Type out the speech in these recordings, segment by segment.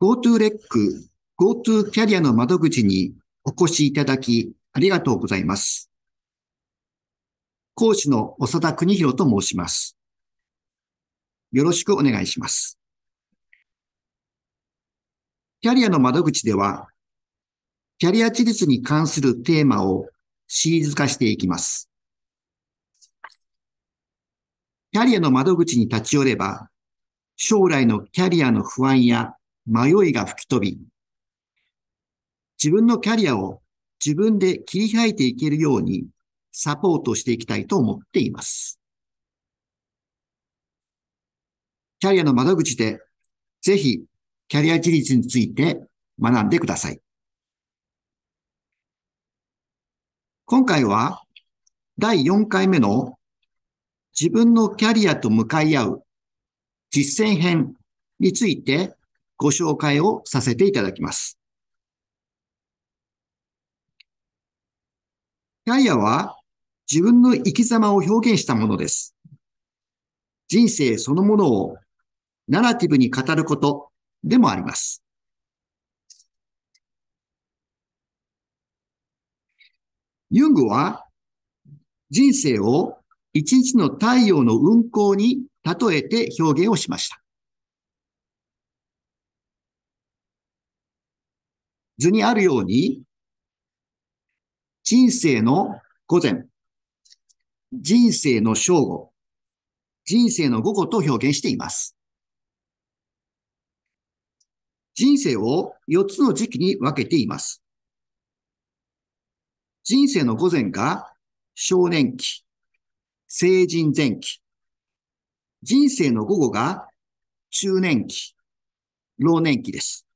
GoTo レック、GoTo キャリアの窓口にお越しいただき、ありがとうございます。講師の長田邦弘と申します。よろしくお願いします。キャリアの窓口では、キャリア事立に関するテーマをシリーズ化していきます。キャリアの窓口に立ち寄れば、将来のキャリアの不安や迷いが吹き飛び、自分のキャリアを自分で切り開いていけるようにサポートしていきたいと思っています。キャリアの窓口で、ぜひキャリア自立について学んでください。今回は第4回目の自分のキャリアと向かい合う実践編についてご紹介をさせていただきます。キャリアは自分の生き様を表現したものです。人生そのものをナラティブに語ることでもあります。ユングは人生を一日の太陽の運行に例えて表現をしました。図にあるように、人生の午前、人生の正午、人生の午後と表現しています。人生を4つの時期に分けています。人生の午前が少年期、成人前期。人生の午後が中年期、老年期です。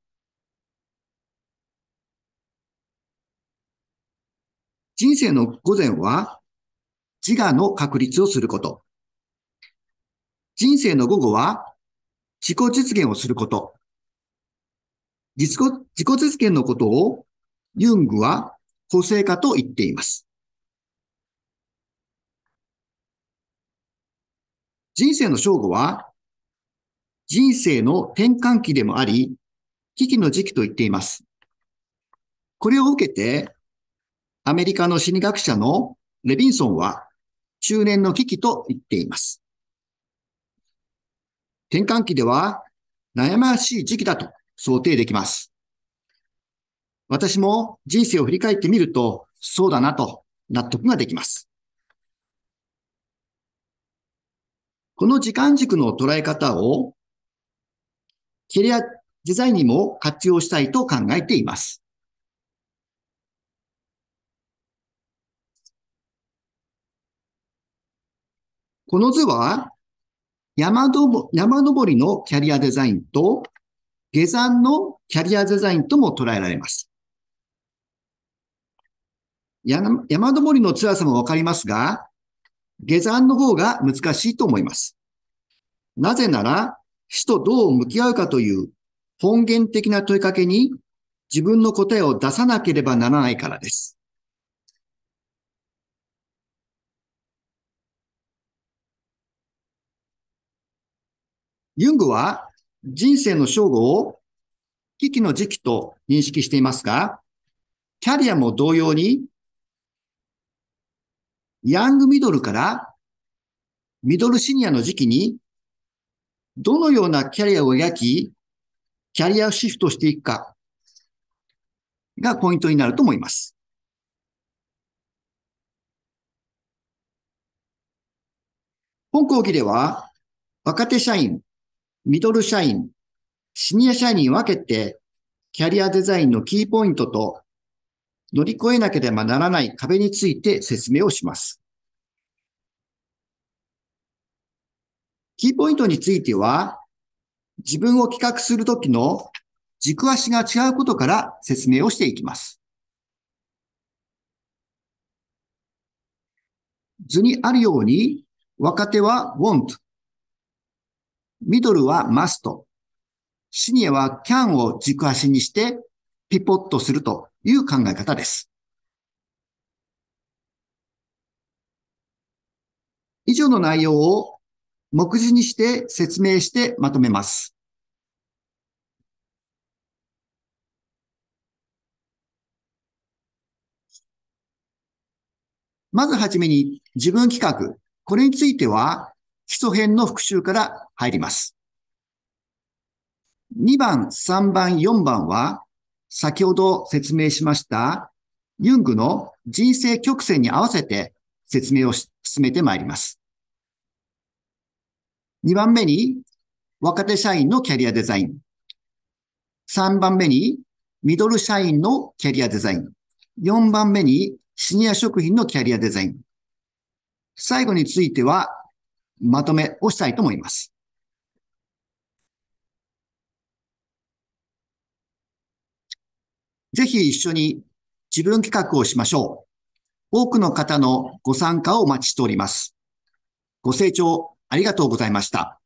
人生の午前は自我の確立をすること。人生の午後は自己実現をすること。自己自己実現のことをユングは個性化と言っています。人生の正午は人生の転換期でもあり、危機の時期と言っています。これを受けて、アメリカの心理学者のレビンソンは中年の危機と言っています。転換期では悩ましい時期だと想定できます。私も人生を振り返ってみると、そうだなと納得ができます。この時間軸の捉え方をキャリアデザインにも活用したいと考えています。この図は、山登りのキャリアデザインと、下山のキャリアデザインとも捉えられます。山登りの辛さもわかりますが、下山の方が難しいと思います。なぜなら、死とどう向き合うかという本源的な問いかけに自分の答えを出さなければならないからです。ユングは人生の正午を危機の時期と認識していますが、キャリアも同様に、ヤングミドルからミドルシニアの時期に、どのようなキャリアを描き、キャリアをシフトしていくかがポイントになると思います。本講義では、若手社員、ミドル社員、シニア社員に分けて、キャリアデザインのキーポイントと、乗り越えなければならない壁について説明をします。キーポイントについては、自分を企画するときの軸足が違うことから説明をしていきます。図にあるように、若手は want ミドルはマスト。シニアはキャンを軸足にしてピポットするという考え方です。以上の内容を目次にして説明してまとめます。まずはじめに自分企画。これについては礎編の復習から入ります。2番、3番、4番は、先ほど説明しました、ユングの人生曲線に合わせて説明を進めてまいります。2番目に、若手社員のキャリアデザイン。3番目に、ミドル社員のキャリアデザイン。4番目に、シニア食品のキャリアデザイン。最後については、まとめをしたいと思います。ぜひ一緒に自分企画をしましょう。多くの方のご参加をお待ちしております。ご清聴ありがとうございました。